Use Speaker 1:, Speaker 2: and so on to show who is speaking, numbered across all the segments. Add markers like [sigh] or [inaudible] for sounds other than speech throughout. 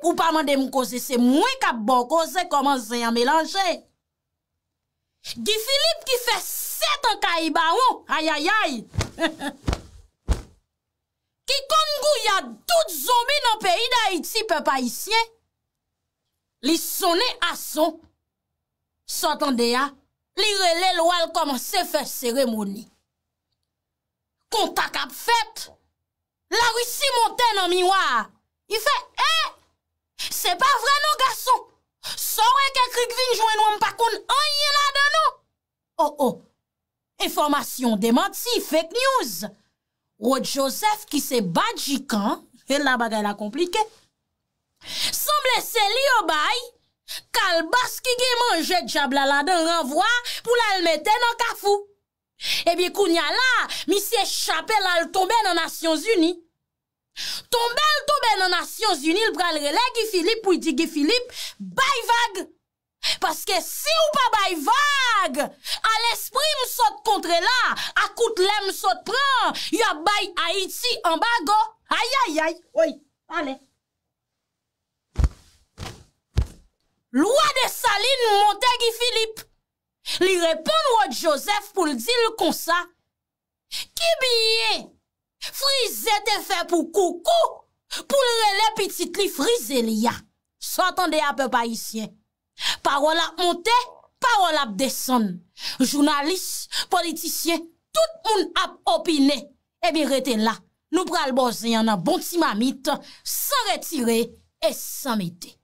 Speaker 1: pou pa mande m kose se mwen ka bon kose koman se yon melanje. Gifilip ki fe set an ka i ba wou, ayayay, [laughs] ki kon gou ya tout zombi nan peyi da iti pe pa isye, li sone ason, sotan de ya, li rele lwal koman se fe seremoni. Kontak ap fet, la wisi monten an miwa, yon fe e, eh! Se pa vre nou gason, sor e kekrik vin jwen wampakoun anye la den nou. Oh oh, informasyon demansi, fake news. Wot Josef ki se bajikan, el la bagay la komplike. Son blese li obay, kal bas ki ge manje djabla la den ravwa pou la el mette nan kafou. Ebi koun ya la, misye chapel al tombe nanasyon zuni. Ton bel tobe nanasyons yunil pral rele Gifilip ou iti Gifilip, bay vag. Paske si ou pa bay vag, al espri msot kontre la, akout lem msot pran, ya bay Haiti an bago. Ayayay, oi, ane. Lwa de salin mwante Gifilip. Li repon wot Josef pou l di l konsa. Ki biye? Frize te fe pou koukou Pou lè lè pitit li frize li ya So atende apè pa isye Parol ap monte, parol ap desen Jounalis, politisye, tout moun ap opine Ebi eh rete la, nou pral boze yon an bon ti mamite San retire, e san mite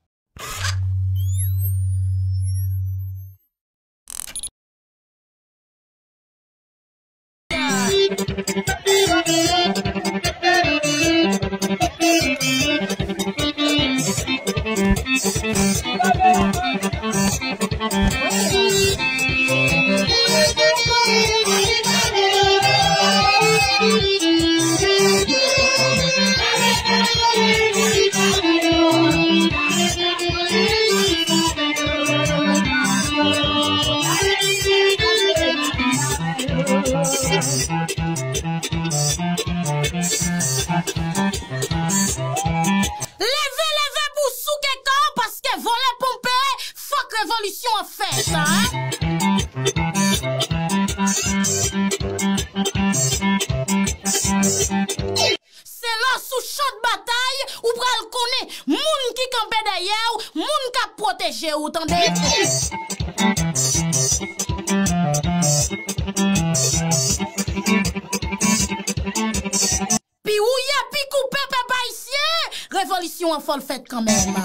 Speaker 1: Moun ka proteje ou tan dete Pi ouye, pi koupe, pe eh? bayisye Revolisyon an fol fet kamen ma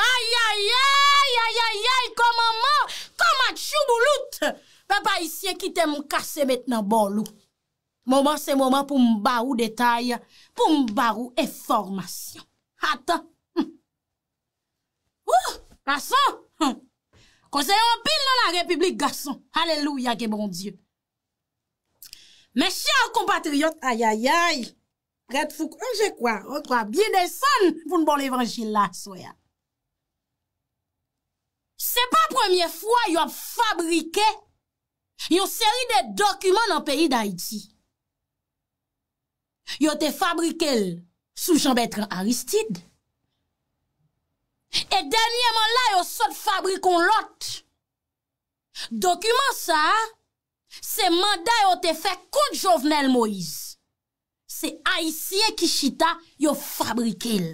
Speaker 1: Fè pa isye kite moun kase metnen bon lou. Mouman se mouman pou mbarou detay, pou mbarou eformasyon. Atan. Ou, gason. Kosey anpil nan la republik gason. Aleluya ge bon die. Mè chè an kompatriot, ayayay, prèd fuk un jè kwa, an kwa biye de san, pou mbon evanjil la soya. Se pa premier fwa yon fabrikey, Yon seri de dokumen nan peyi d'Haïti. Yon te fabrike l sou chanbetran Aristide. E denye man la yon sot fabrike lout. Dokumen sa, se manda yon te fe kout jovenel Moïse. Se Haïti e Kishita yon fabrike l.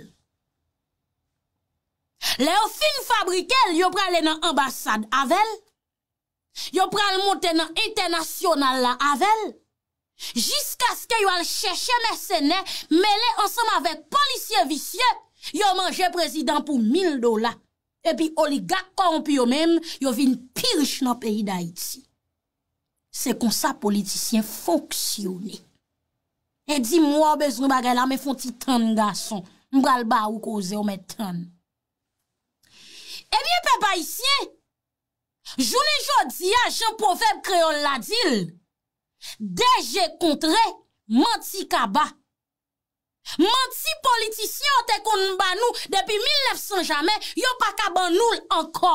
Speaker 1: Le yon fin fabrike l, yon prele nan ambasade Avel. yo pral monten an internasyonal la avel, jisk aske yo al chèche mè sène, mèle ansèm avèk polisye visye, yo manje prezidant pou mil dola, epi oligak konp yo mèm, yo vin pirj nan peyi da iti. Se konsa politisyen foksyone. E di mwa bezrou bagay la, mè fon ti tan gason, mbral ba ou koze, mè tan. Ebyen pe pa isye, Jouni jodi a, jen pou feb kreol la dil, deje kontre, manti kaba. Manti politisyen o te kon banou, depi 1900 jame, yo pa kabanoul anko.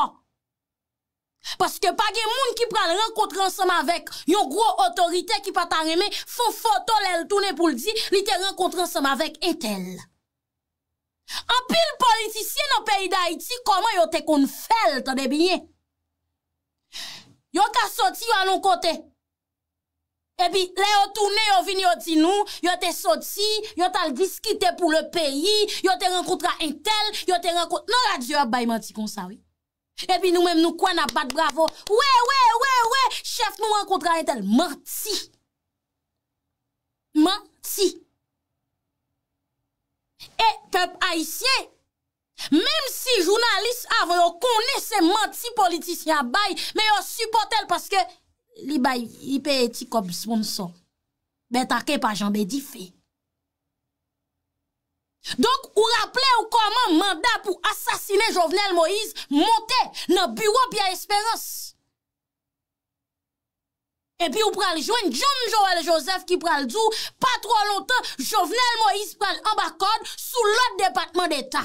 Speaker 1: Paske pa gen moun ki pran renkotran seman vek, yo gro otorite ki pa tan reme, fon fotol el tounen pou ldi, li te renkotran seman vek etel. An pil politisyen an peyi da iti, koman yo te kon fel tade bine? Yon ka soti, yon alon kote. Ebi, le yon toune, yon vini, yon ti nou, yon te soti, yon tal diskite pou le peyi, yon te renkoutra entel, yon te renkoutra... Non la di yo bay manti kon sa we. Ebi nou men nou kwa na bat bravo. We, we, we, we, chef nou renkoutra entel. Manti. Manti. E, pep a isye... Mèm si jounalist avè yo konè se manti politisyen bay, mè yo supportèl paske li bay yi pe eti kòp spounso. Be takè pa janbe di fe. Donk ou rapple ou kòman manda pou asasine Jovenel Moïse, monte nan bureau pi a esperans. E pi ou pral jwen John Joël Joseph ki pral djou, pa tro lontan Jovenel Moïse pral ambakod sou lòt depatman deta.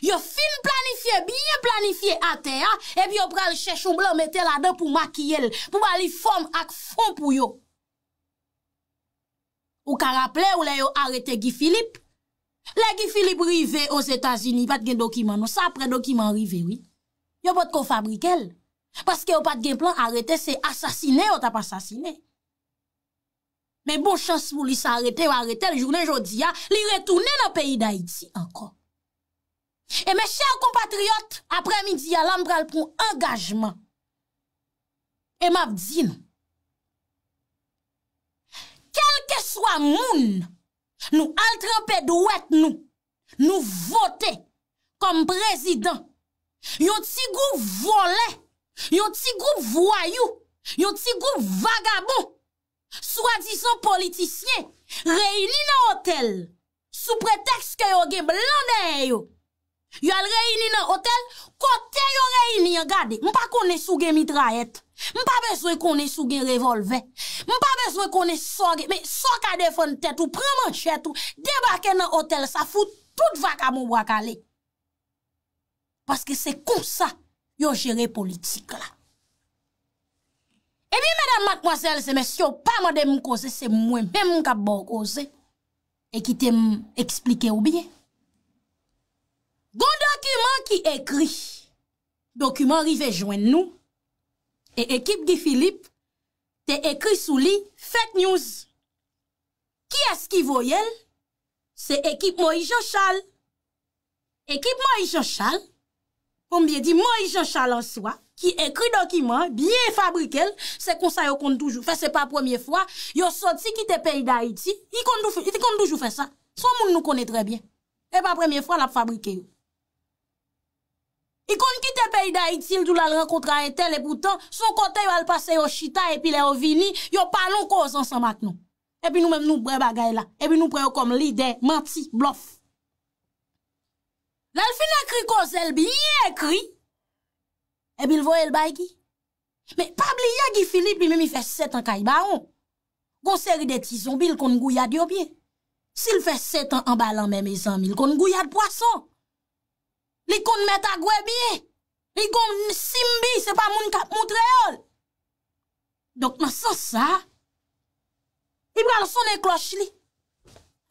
Speaker 1: Yo fin planifiye, biye planifiye a teya, epi yo pral chèchoum blan, metè la dè pou makyèl, pou bali fòm ak fòm pou yo. Ou ka rapple, ou lè yo arete Gifilip, lè Gifilip rive non, yo Zetazini, pat gen dokiman yo, sa apre dokiman rive, yo pot kon fabrike l, paske yo pat gen plan arete, se asasine yo tap asasine. Men bon chans pou ah, li sa arete, yo arete l jounen jodi ya, li retoune nan peyi da iti ankon. E mè chè ou kompatriot, apre midi ya lam pral pou angajman, e m av di nou. Kelke swa moun nou altrampèd wèt nou, nou votè kom prezidant, yo ti goup volè, yo ti goup voyou, yo ti goup vagabon, swa di son politisyen, reyni nan otel, sou preteks ke yo gen blan den yo, Yo al reyni nan otel, kote yo reyni yagade, mpa kone souge mitra et, mpa bezwe kone souge revolve, mpa bezwe kone soge, me soka defon tet ou, preman chet ou, debake nan otel, sa foute tout vak a mou wak ale. Paske se kou sa yo jere politik la. Ebi, medan matmwazel, se mesyo, pa mwade mkose, se mwen, mwen mkabor oze, e ki te mw explike oubyen. Gon dokumen ki ekri. Dokumen rive jwen nou. E ekip Gifilip te ekri sou li fake news. Ki eski voyel? Se ekip Moijon Charles. Ekip Moijon Charles. Kom biye di Moijon Charles answa. Ki ekri dokumen, biye fabrikel. Se konsa yo kontoujou. Fè se pa premier fwa. Yo soti ki te pey da Haiti. Yo kontoujou fè sa. Son moun nou konetre bien. E pa premier fwa la fabrike yo. I kon kite peyda itil, dou la renkontra etel e poutan, son kote yo al pase yo chita epi le yo vini, yo palon ko zan san maknon. Epi nou menm nou bre bagay la, epi nou pre yo kom lider, manti, blof. La al fin ekri ko zel bi, yi ekri, epi l vo el bay gi. Me, pabli, yi agi filipi mimi fe setan kay baon. Gon seri de tizon bi, l kon gouyad yo bie. Si l fe setan an balan mè me zan, mi l kon gouyad poason. li kon met a gwe biye, li kon sim biye, se pa moun kap moun tre yo. Dok nan sa sa, li bran son e kloche li,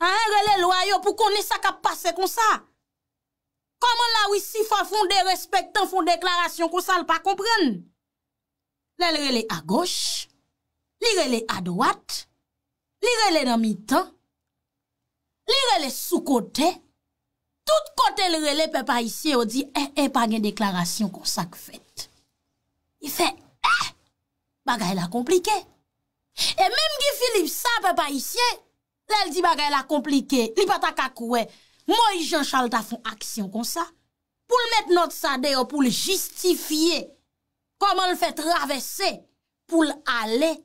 Speaker 1: a en rele lo a yo pou kon ni sa kap pase kon sa. Koman la wisi fa fon de respektan, fon deklarasyon kon sa l pa kompren. Le rele a goche, li rele a dwat, li rele dami tan, li rele sou kote, Tout kote l rele pe pa isye ou di, e, e, pa gen deklarasyon kon sak fèt. I fè, e, eh, bagay la komplike. E menm ki Filip sa pe pa isye, lè l di bagay la komplike, li pata kakouè. Mo yi Jean Charles ta fon aksyon kon sa. Poul mèt not sa deyo pou l justifiye, koman l fèt ravesse pou l alè.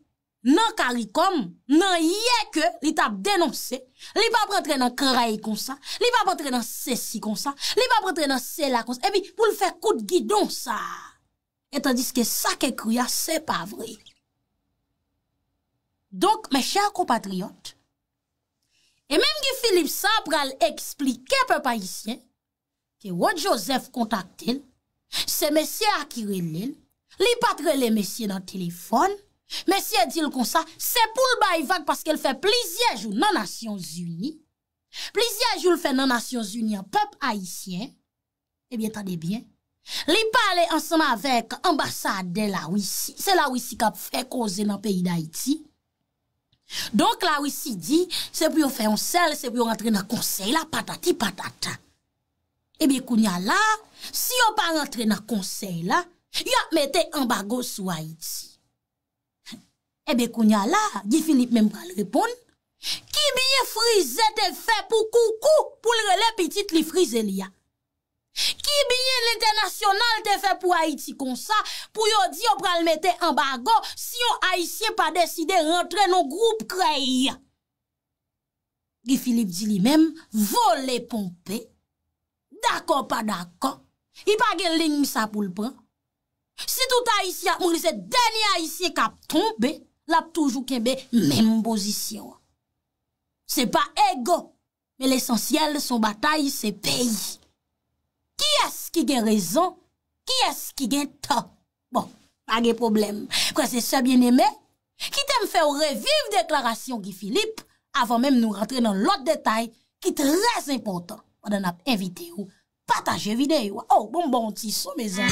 Speaker 1: nan karikom, nan yeke li tap denonse, li pa prentre nan krai konsa, li pa prentre nan sesi konsa, li pa prentre nan sela konsa, epi pou l fè kout gidon sa. Etan diske sa ke kriya, se pa vre. Donk, me chèr kompatriyot, e menm ki Filip sa pral eksplike pe pa isyen, ki wot Josef kontakte l, se mesye akire l, li patre le mesye nan telefon, Men si e dil kon sa, se pou l'bay vag paske el fe plizyej ou nanasyon zuni, plizyej ou l fe nanasyon zuni an pep ayisyen, ebyen eh tadebyen, li pale ansan avek ambasade la wisi, se la wisi kap fe koze nan peyi d'Aiti. Donk la wisi di, se pou yo fe yon sel, se pou yo rentre nan konsey la, patati patata. Ebyen eh kounya la, si yo pa rentre nan konsey la, yo ap mette ambago sou Aiti. Ebe eh kounya la, Gifilip menm pral repon, ki biye frize te fe pou koukou pou lrele pitit li frize li ya? Ki biye l'internasyonal te fe pou Haiti kon sa, pou yo di yo pral mette en bago si yo Haitien pa deside rentre nou groupe kraya? Gifilip di li menm, vol le pompe, dako pa dako, i pa gen lign sa pou lpran, si tout Haitien mouni se denye Haitien kap tombe, l ap toujou kebe mèm posisyon. Se pa ego, me l esensyel son batay se peyi. Ki es ki gen rezon, ki es ki gen ton. Bon, pa ge problem. Kwa se sa bien eme, ki tem fe oré viv deklarasyon ki Filip, avan mèm nou rentre nan lot detay ki trez impotant. Wad an ap evite ou, pataje videyo. Ou, oh, bon bon, ti sou mezen.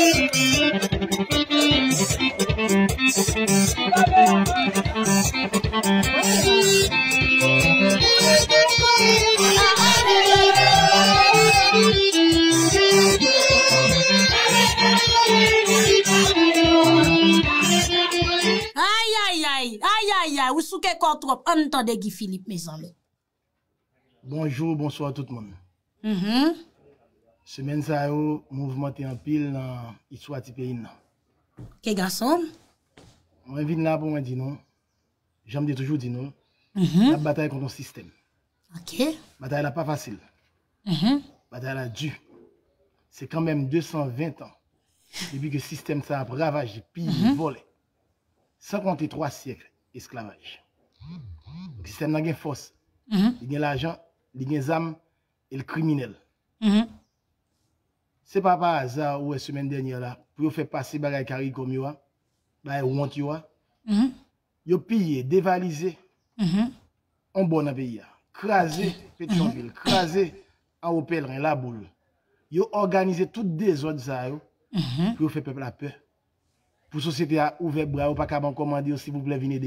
Speaker 1: Ay, ay, ay, ay, ay, ay, ay,
Speaker 2: ay, ay. semaine dernière, yo mouvement en pile dans histoire du pays Quel garçon Moi venu là pour moi dire non. toujours dire non. Mm-hmm. La bataille contre le système. OK. Bataille n'est pas facile. Mm-hmm. La Bataille est dure. C'est quand même 220 ans depuis que le système ça a ravagé puis mm-hmm. volé. Sans siècles esclavage. Le système n'a de force. Il y Il l'argent, il des âme et le criminel c'est pas par hasard ou la semaine dernière là, pour faire passer bagay kari comme yo, bagay want yo, mm yo pillé, dévalisé, mhm. en bon pays, crasé Pétionville, mhm. crasé à pèlerins, la boule. Yo organisé toutes des autres ça yo, mhm. pour faire peuple la peur. Pour société a ouvert bras, ou pas qu'à commander s'il vous plaît venez de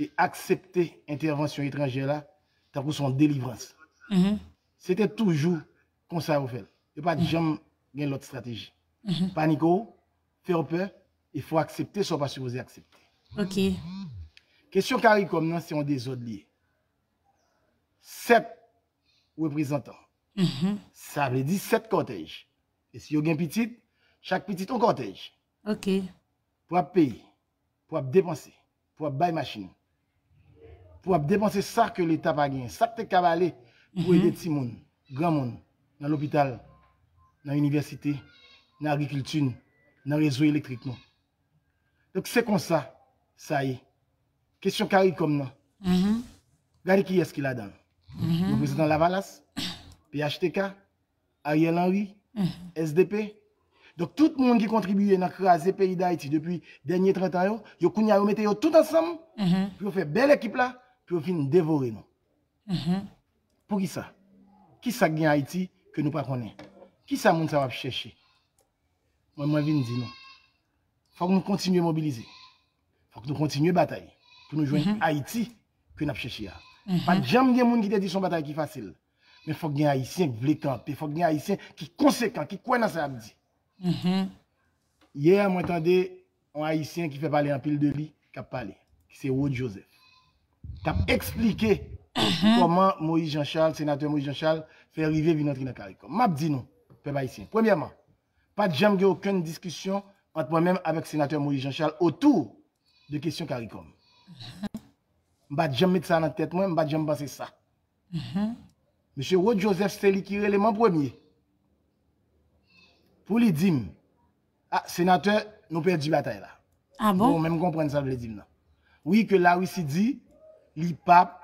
Speaker 2: Et accepter intervention étrangère là, pour son délivrance. C'était toujours comme ça vous fait. Yo pas di l'autre stratégie. stratégie. strategi. Mhm. Paniko, faire peur. il faut accepter soit pas supposé accepter. OK. Question CARICOM, non, c'est un désordre lié. Sept représentants. Mhm. Ça veut dire sept cortèges. Et si vous avez petit, chaque petit un cortège. OK. Pour payer, pour dépenser, pour bailler machine, pour dépenser ça que l'État va gagner, ça que tu as pour mhm. aider les petits monde, grand monde, dans l'hôpital, dans l'université, dans l'agriculture, dans le réseau électrique. Non. Donc c'est comme ça, ça y est. Question carré comme non. Mm-hmm. Regardez qui est-ce qu'il a dans. Mm-hmm. Le président Lavalas, PHTK, Ariel Henry, mm-hmm. SDP. Donc tout le monde qui contribue à créer le pays d'Haïti depuis les derniers 30 ans, yo kounya yo tout ensemble, puis on fait belle équipe là, puis on dévorer nous. Pour qui ça Qui ça gagne Haïti que nous ne connaissons pas qui ça monde ça va chercher Moi moi viens dire non. Faut que nous continuions à mobiliser. Faut que nous continuions à batailler pour nous joindre mhm. Haïti que nous cherché là. jamais des gens qui dit une bataille facile. Mais il faut qu'il ait des haïtien qui veulent camper, faut ait haïtien qui conséquent, qui croit à ça dit. Mhm. Hier moi entendais un haïtien qui fait parler en pile de vie, qui a parlé. C'est Wood Joseph. Qui a expliqué mhm. comment Moïse Jean-Charles, sénateur Moïse Jean-Charles fait arriver venir entrer Caricom. M'a dit Premièrement, pas de aucune discussion entre moi-même avec le sénateur Maurice Jean-Charles autour de questions CARICOM. Je ne vais jamais mettre ça dans la tête, je ne vais jamais penser ça. Mhm. Monsieur Rod Joseph, c'est qui est l'élément premier. Pour lui dire, ah, sénateur, nous perdons la bataille là. Ah bon? Vous même comprendre ça, les dire. Oui, que la Russie dit, l'IPAP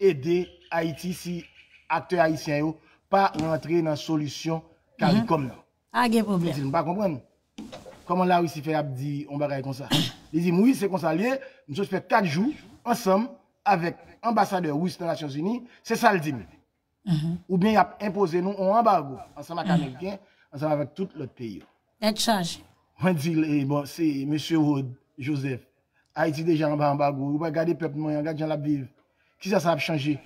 Speaker 2: aider Haïti si acteurs haïtiens pas rentrer dans la solution car mhm. là. Ah, il y a problème. Je ne pas Comment la Russie fait dit on va comme ça Il dit oui, c'est comme ça. Nous avons fait 4 jours ensemble avec l'ambassadeur russe des Nations Unies. C'est ça le dit. Mhm. Ou bien il a imposé nous un embargo ensemble avec les mhm. ensemble avec tout le pays. Être chargé. On dit, eh, bon, c'est M. Wood, Joseph. Haïti ah, déjà en bas en bas, vous regardez le peuple, gens la vivre. Qui ça, ça a changé?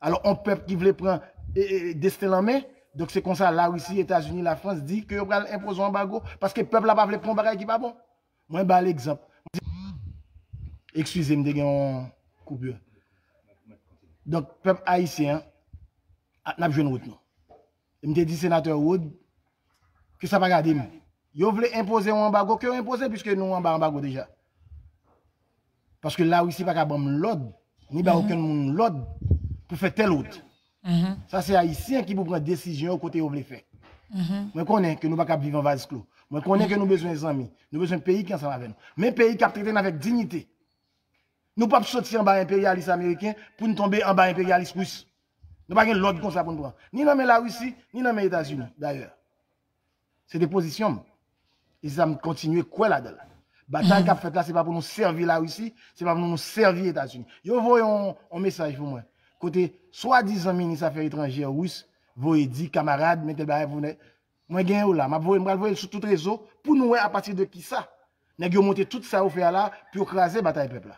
Speaker 2: Alors, un peuple qui voulait prendre eh, eh, destin en main, Donk se konsa la wisi, Etasuni, la Frans, di ke yo pral impoz wang bago, paske pep la pa vle prong bagay ki pa bon. Mwen ba l'exemple. Ekstuize mwen de gen koubou. Donk pep Aisyen, atnab jwen wot nou. Mwen de di senatè wot, kè sa pa gade mwen? Yo vle impozè wang bago, kè wang impozè, pwiske nou wang bago wang bago deja. Paske la wisi pa ka bom lòd, ni ba okèl moun lòd pou fè tel lòd. Mhm. Ça, c'est Haïtien qui vous prend décision côté où vous voulez faire. Mhm. Moi, connais que nous ne pouvons pas vivre en vase clos. Je connais que nous avons besoin d'amis. Nous avons besoin de pays qui ensemble avec nous. Mais pays qui nous traité avec dignité. Nous ne pouvons pas sortir en bas impérialiste américain pour nous tomber en bas impérialiste russe. Nous n'avons pas l'ordre comme ça pour nous prendre. Ni dans la Russie, ni dans les États-Unis, d'ailleurs. C'est des positions. Ils ont continué quoi là-dedans. Bataille mhm. qu'a fait là, ce n'est pas pour nous servir la Russie, ce n'est pas pour nous servir les États-Unis. Yo, voyez un message pour moi soit soi-disant ministre Affaires étrangères russe, vous dit, camarade, mettez le vous Moi, gagne là, m'a voyé, m'a voyé sur tout réseau, pour nous, à partir de qui ça? Nèg yo monté tout ça au fait là, puis écraser bataille peuple là.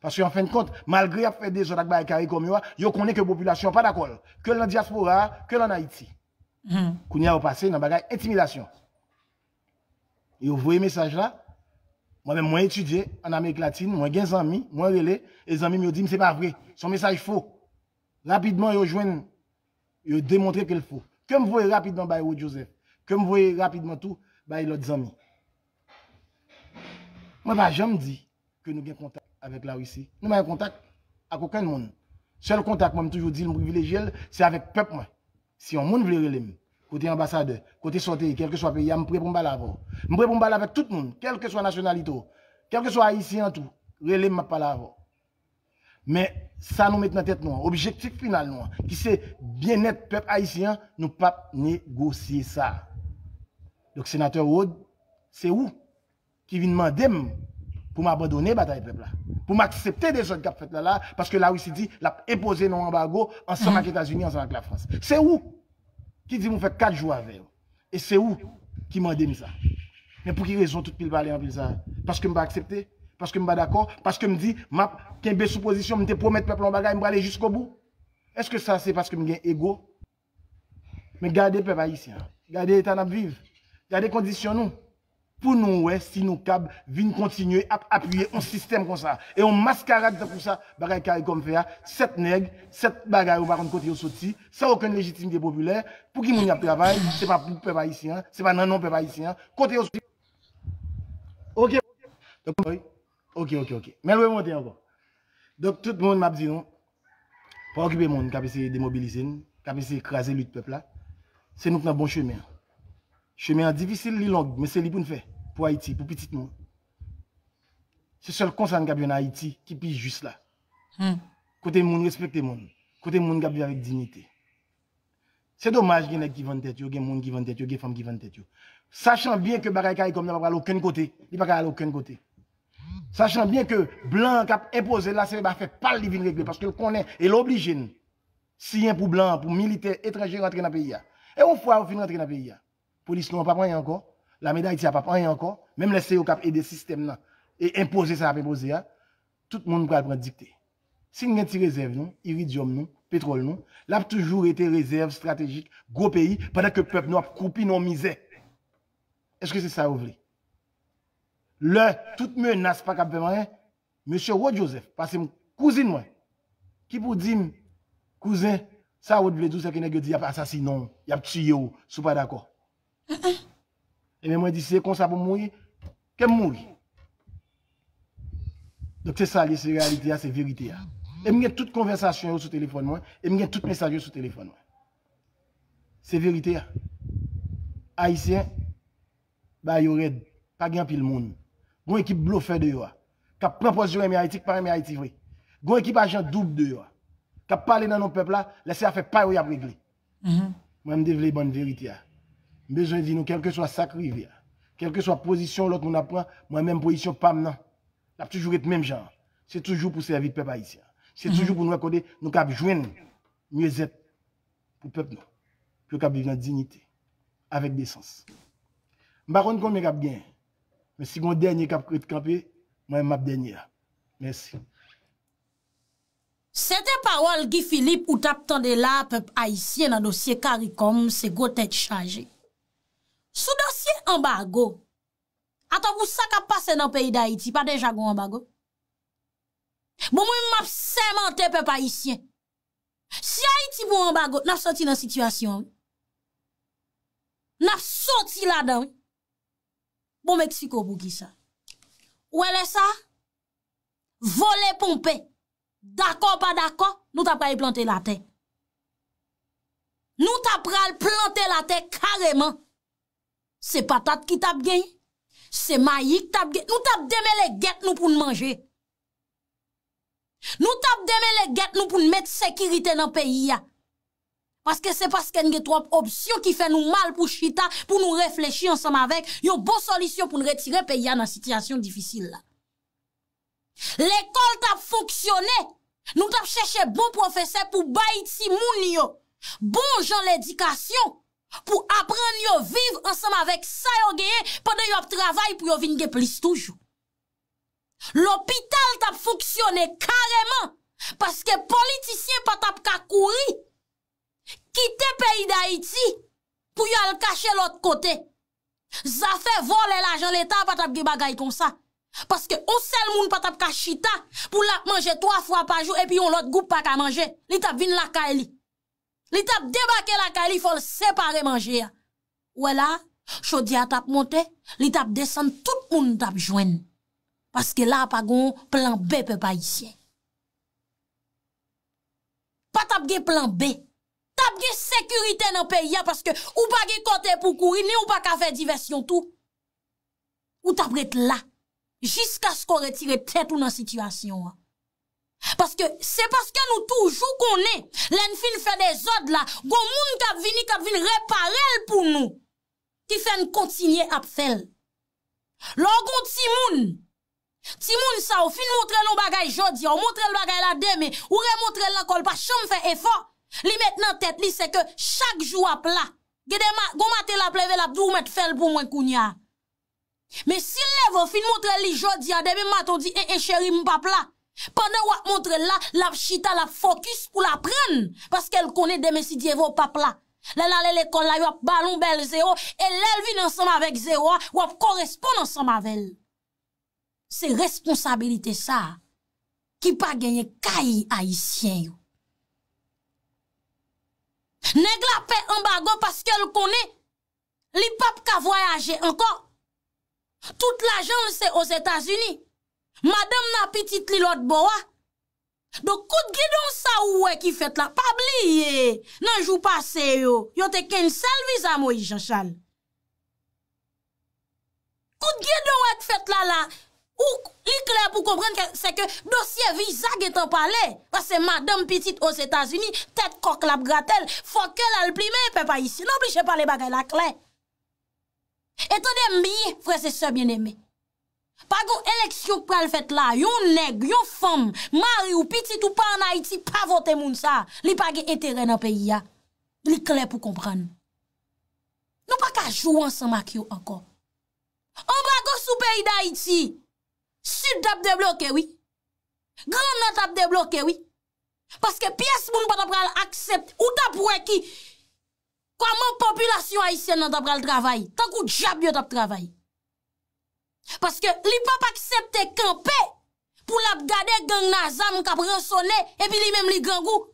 Speaker 2: Parce qu'en fin de compte, malgré a fait des autres avec carré comme yo, je connaît que population pas d'accord, que la diaspora, que en Haïti. Mm. Kounya au passé dans bagarre intimidation. et Yo voyez message là, moi-même, moi étudié en Amérique latine, moi j'ai des amis, moi relais, les amis me disent, c'est pas vrai, son message faux. Rapidement, ils rejoignent, yo démontrer qu'il faut. Que me voyez rapidement par bah, Joseph. Que me voyez rapidement tout par bah, l'autre ami. Moi, je bah, jamais dit que nous avons contact avec la Russie. Nous n'avons contact avec aucun monde. Seul contact, moi, toujours dit, le privilégié, c'est avec le peuple. Si on monde veut le côté ambassadeur, côté santé, quel que soit le pays, je me prêt pour me parler Je me prêt pour me parler avec tout le monde, quel que soit la nationalité, quel que soit haïtien, tout. Relève, pas parler avant. Mais ça nous met dans la tête, l'objectif Objectif final, Qui c'est bien-être peuple haïtien, nous ne pouvons pas négocier ça. Donc, sénateur Aude, c'est où qui vient demander pour m'abandonner bataille peuple là pour m'accepter des autres qui fait là là parce que la Russie dit l'a imposé nos embargo ensemble mhm. avec les États-Unis ensemble avec la France c'est où qui dit vous fait quatre jours avec et c'est où qui m'a demandé ça mais pour qui raison tout pile parler en plus ça parce que m'a accepter parce que je ne suis pas d'accord, parce que je me dis, je suis supposition, je promets peuple en bagage, je vais aller jusqu'au bout. Est-ce que ça, c'est parce que je suis égo? Mais gardez peuple haïtien, gardez l'état de vivre, gardez conditions Pour nous, ouais, si nous capables, continuer à appuyer un système comme ça. Et on mascarade pour ça, Bagaille carré comme fait, sept nègres, sept bagailles au baron côté au sorti, sans aucune légitimité populaire, pour qui nous y a travail, c'est pas pour peuple haïtien, c'est pas non non peuple haïtien, côté au sorti. Ok, donc, Ok, ok, ok. Mais le monter encore. Donc tout le monde m'a dit non. pour occuper le monde, qui démobiliser, qui a essayé le peuple là. C'est nous qui avons bon chemin. Chemin difficile, long, mais c'est lui pour nous faire. Pour Haïti, pour petit monde. C'est seul conseil qui en Haïti qui pige juste là. Hmm. Côté monde, respecter monde. Côté monde qui avec dignité. C'est dommage qu'il y a qui vendent tête, il y a des gens qui vendent tête, il y a des femmes qui vendent tête. Sachant bien que Barakaï, comme n'a pas aucun côté, il n'y a pas aucun côté. sachan bien ke blan kap impose la sebe a fe pal divin regle, paske konen e l'oblijen siyen pou blan, pou militer, etraje rentre na peyi ya. E ou fwa ou fin rentre na peyi ya? Polis nou an pa panye anko, la meday ti an pa panye anko, menm lese yo kap ede sistem nan, e impose sa ap impose ya, tout moun pral pral dikte. Sin gen ti rezerv nou, iridium nou, petrol nou, l ap toujou rete rezerv, strategik, gwo peyi, padak ke pep nou ap koupi nou mize. Eske se sa ouvri? le toute menace pas qu'à rien hein. monsieur Rod Joseph parce que cousine moi qui pour dire cousin ça vous veut dire c'est que nèg dit y a assassinat, il y a tué ou sou pas d'accord uh-uh. et même moi dis « c'est comme ça pour mourir que mourir donc c'est ça c'est réalité c'est vérité hein. et toutes toute conversation sur téléphone moi et me tout message sur téléphone moi c'est vérité hein. haïtien bah n'y red pas grand pile monde Gon équipe bluffé de yo. Qui prend position Rémi Haïti, pas Rémi Haïti vrai. Gon équipe agent double de yo. Qui parle dans nos peuples là, le faire pas y a régler. Moi me une bonne vérité. Besoin dire nous quel que soit sacré quelle que soit position l'autre on apprend, moi même position pas non. L'a toujours être même genre. C'est toujours pour servir le peuple haïtien. C'est mhm. toujours pour nous accorder nous cap joindre mieux être pour le peuple nous. Pour cap vivre en dignité avec décence. M'pa combien cap gagner Mwen si gwen denye kap krit kapi, mwen map denye a. Mwen bon, si.
Speaker 1: Sete parol gi Filip ou tap tande la pep Aisyen nan dosye karikom se go tèt chaje. Sou dosye ambago, ato pou sa kap pase nan peyi da Haiti, pa denja gwen ambago. Mwen mwap seman te pep Aisyen. Si Haiti mwen ambago, nap soti nan situasyon. Nap soti la dan. Bon Meksiko pou ki sa. Ou elè sa? Volè pompè. Dakò pa dakò, nou tap pral plantè la tè. Nou tap pral plantè la tè kareman. Se patat ki tap gen, se mayi ki tap gen. Nou tap demè le get nou pou nou manje. Nou tap demè le get nou pou nou met sekirite nan peyi ya. Paske se paske nge trop opsyon ki fe nou mal pou chita, pou nou reflechi ansam avek, yo bo solisyon pou nou retire pe ya nan sityasyon difisyon la. L'ekol tap foksyone, nou tap chèche bon profese pou bayi ti moun yo, bon jan l'edikasyon, pou apren yo viv ansam avek sa yo geye, pou de yo ap travay pou yo vinge plis toujou. L'opital tap foksyone kareman, paske politisyen pa tap kakouri, Kite peyi da iti pou yon l kache l ot kote. Za fe vol l ajan l eta patap ge bagay kon sa. Paske ou sel moun patap kache ita pou l ap manje toa fwa pa jou epi yon l ot goup pa ka manje. Li tap vin l akay e li. Li tap debake l akay e li fol separe manje ya. Ou e la, chodi a tap monte, li tap desen, tout moun tap jwen. Paske la ap agon plan B pe pa iti. Patap ge plan B. tap ge sekurite nan pe ya, paske ou pa ge kote pou kouri, ni ou pa ka fe diversyon tou, ou tap rete la, jiska sko re tire tete ou nan sityasyon. Paske, se paske nou toujou konen, len fin fe de zod la, goun moun kap vini, kap vini reparel pou nou, ki fen kontinye ap fel. Lò goun ti moun, ti moun sa ou fin motre nou bagay jodi, ou motre l bagay la deme, ou remotre l lakol, pa chan fe efor, Li met nan tet li se ke chak jou ap la Ge dema gomate la plevel ap dou met fel pou mwen kounya Me si levon fin montre li jodi ya deme maton di e eh, e eh, cheri m pap la Pande wap montre la, lap chita, lap fokus pou la pren Paske l konen deme si dievo pap la Lè lalè lè kon la yop balon bel zè yo E lè lvin ansanm avèk zè yo wap korespon ansanm avèl Se responsabilite sa Ki pa genye kai a yisyen yo pe yon bagon paske yon konen. Li pap ka voyaje ankon. Tout la joun se os Etats-Unis. Madame napitit li lot bowa. Dok kout gido sa ou we ki fet la. Pap li ye. Nan jou pa se yo. Yon te ken sel viz a mo yon chan. Kout gido we ki fet la la. Ou li kler pou komprenn se ke dosye vizag etan pale, wase madame pitit ou s'Etats-Unis, tet kok lap gratel, fok el al plime, pe pa isi. N'oblije pale bagay la kler. Etan dem mi, vre se se bieneme. Pago eleksyon kwa l'fet la, yon neg, yon fom, mari ou pitit ou pa an Haiti, pa vote moun sa, li page etere nan peyi ya. Li kler pou komprenn. Non pa ka jouan san mak yo anko. An bago sou peyi d'Haïti, di tap deblokè wè. Grand nan tap deblokè wè. Paske piyes moun pa tap ral aksept. Ou tap wè ki kwa moun populasyon aisyen nan tap ral travay. Tak ou djab yo tap travay. Paske li pap aksepte kanpe pou lap gade gang nazan moun kap ransone epi li mèm li gangou.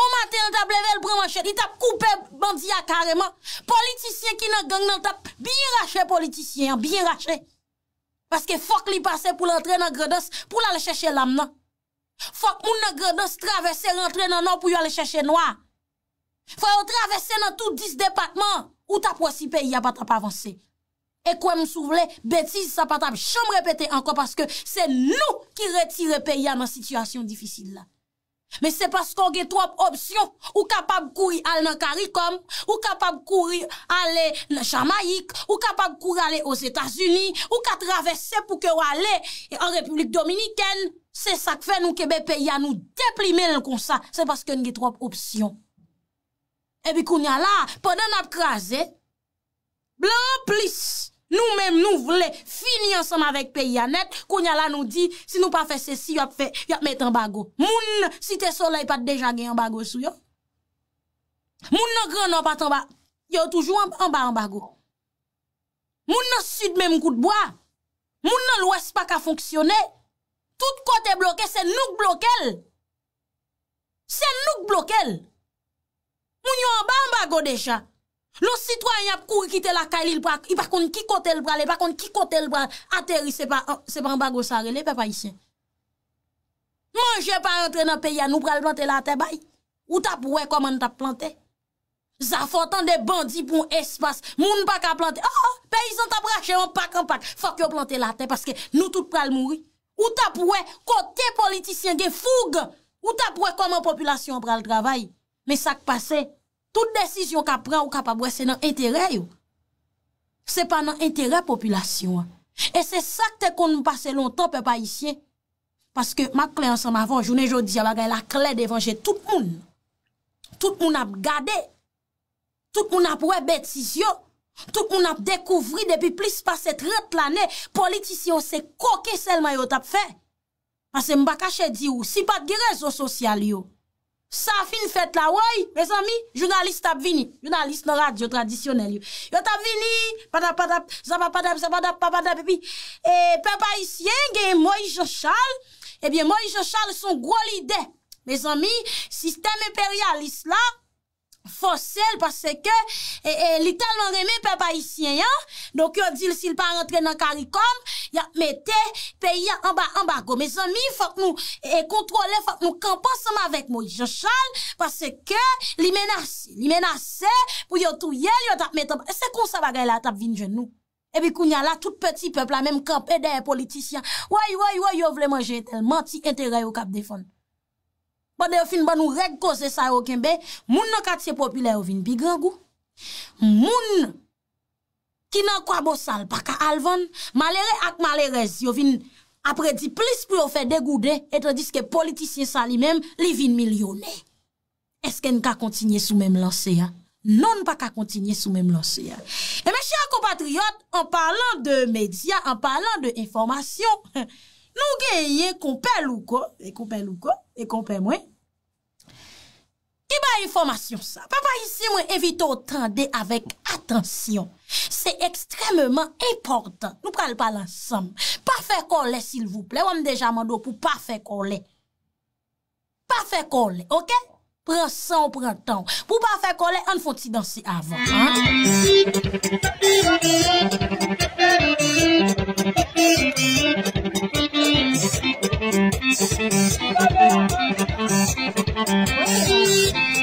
Speaker 1: O matè nan tap level pran manchè. Li tap koupe bandiya kareman. Politisyen ki nan gang nan tap biye rachè politisyen, biye rachè. Paske fok li pase pou l'entre nan gredos pou l'ale chèche lam nan. Fok moun nan gredos travesse rentre nan nan pou yon ale chèche noa. Fok yon travesse nan tout dis depatman ou ta pwosi peyi apat ap avanse. E kwen m sou vle betize sapat ap chom repete anko paske se lou ki retire peyi an an situasyon difisil la. Men se pas kon gen trop opsyon, ou kapab kouri al nan karikom, ou kapab kouri al nan jamaik, ou kapab kouri al nan os Etats-Unis, ou kapab kouri al nan republik dominiken, se sak fe nou kebepe ya nou deplime nan konsa, se pas kon gen trop opsyon. Ebi koun ya la, podan ap kraze, blan plis. Nou mèm nou vle, fini ansèm avèk peyi anèk, konya la nou di, si nou pa fè sèsi, yop fè, yop mèt an bago. Moun, si te sole pat dejan gen an bago sou yo. Moun nan gran nan pat an bago, yo toujou an bago. Moun nan sud mèm kout boya, moun nan lwèspak a fonksyonè, tout kote bloke, sè nouk bloke l. Sè nouk bloke l. Moun yo an bago dejan. Lo sitwany ap kou ki te lakay li l prak, i pa kon ki kote l prale, pa kon ki kote l prale, ateri se pa oh, an bago sarele, pe pa yisye. Manje pa entre nan peya nou prale plantelate bay, ou tap wè koman tap plante? Za fò tan de bandi pou espas, moun baka plantelate, a, a, a, pe yon tap rache, an pak an pak, fò ki yo plantelate, paske nou tout prale mouri. Ou tap wè kote politisyen gen foug, ou tap wè koman populasyon prale travay, me sak pasey, Toute desisyon ka pren ou ka pa bwese nan entere yo. Se pa nan entere popilasyon. E se sak te kon nou pase lontan pe pa isyen. Paske ma kle ansan ma venjounen jo diya bagay la kle de venjè tout moun. Tout moun ap gade. Tout moun ap wè betisyon. Tout moun ap dekouvri depi plis pase tre planè. Politisyon se koke sel mayot ap fe. Ase mba kache diyo si pat gire zo sosyal yo. Sa fin fèt la woy, jounalist tab vini. Jounalist nan radyo tradisyonel. Yo tab vini. Pe pa isyen, eh, gen Moïse Jochal. Eh Moïse Jochal son gwo lide. Mes ami, sistem imperialist la, Fos el pase ke li talman reme pe pa isyen yan, donk yo di li sil pa rentre nan karikom, ya mette pe yan ambargo. Me zon mi fok nou kontrole, fok nou kampan seman vek mou. Yo chal pase ke li menase, li menase pou yo touye, yo tap mette, se kon sa bagay la tap vin genou. Ebi koun ya la tout peti pepl la menm kamp, edè politisyen. Woy, woy, woy, yo vleman jen tel, manti ente rayo kap defon. Bade yo fin ban nou reg ko se sa yo kembe, moun nan kat se popile yo vin pigre go. Moun ki nan kwa bo sal, pa ka alvan, malere ak malere yo vin apredi plis pou yo fe degoude, eto diske politisyen sa li men, li vin milyone. Eske n ka kontinye sou men lanse ya? Non pa ka kontinye sou men lanse ya. E men, chan kompatriot, an parlant de media, an parlant de informasyon, [laughs] nou genye kompen louko, e kompen louko, e kompen mwen, Ki baye informasyon sa? Papa, isi mwen evite otende avèk atensyon. Se ekstrememan important. Nou pral pa lansan. Pa fè kolè, sil vouple. Wèm dejan mando pou pa fè kolè. Pa fè kolè, ok? Pran san ou pran tan. Pou pa fè kolè, an fò ti dansè avan. Sisi,
Speaker 2: sisi, sisi. Thank you.